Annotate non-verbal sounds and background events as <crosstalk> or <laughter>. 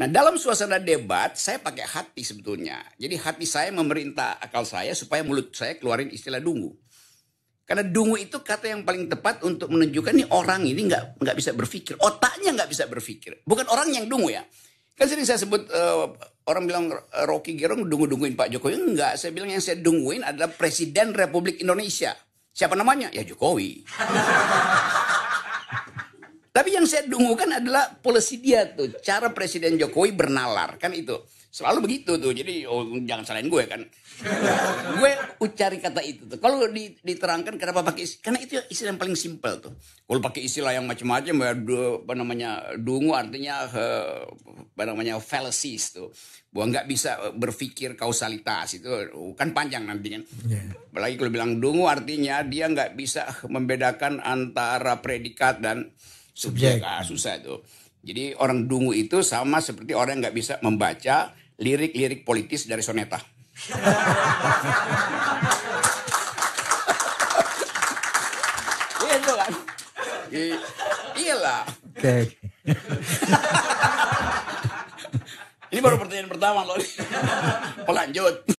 Nah dalam suasana debat saya pakai hati sebetulnya. Jadi hati saya memerintah akal saya supaya mulut saya keluarin istilah dungu. Karena dungu itu kata yang paling tepat untuk menunjukkan nih orang ini nggak nggak bisa berpikir, otaknya nggak bisa berpikir. Bukan orang yang dungu ya. Kan sering saya sebut uh, orang bilang eh, Rocky Gerung dungu-dunguin Pak Jokowi. nggak saya bilang yang saya dunguin adalah Presiden Republik Indonesia. Siapa namanya? Ya Jokowi. Tapi yang saya dungukan adalah polisi dia tuh, cara Presiden Jokowi bernalar kan itu. Selalu begitu tuh, jadi oh, jangan salahin gue kan. gue ucari kata itu tuh. Kalau di, diterangkan kenapa pakai istilah, karena itu istilah yang paling simpel tuh. Kalau pakai istilah yang macam-macam ya apa namanya dungu artinya he, eh, apa namanya fallacies tuh. Bahwa nggak bisa eh, berpikir kausalitas itu oh, kan panjang nantinya. Kan. Yeah. Apalagi kalau bilang dungu artinya dia nggak bisa eh, membedakan antara predikat dan subjek. Ah, susah tuh. Jadi orang dungu itu sama seperti orang yang nggak bisa membaca lirik-lirik politis dari soneta. <laughs> itu kan. Iyalah. Oke. <laughs> Ini baru pertanyaan pertama loh. Pelanjut. <laughs>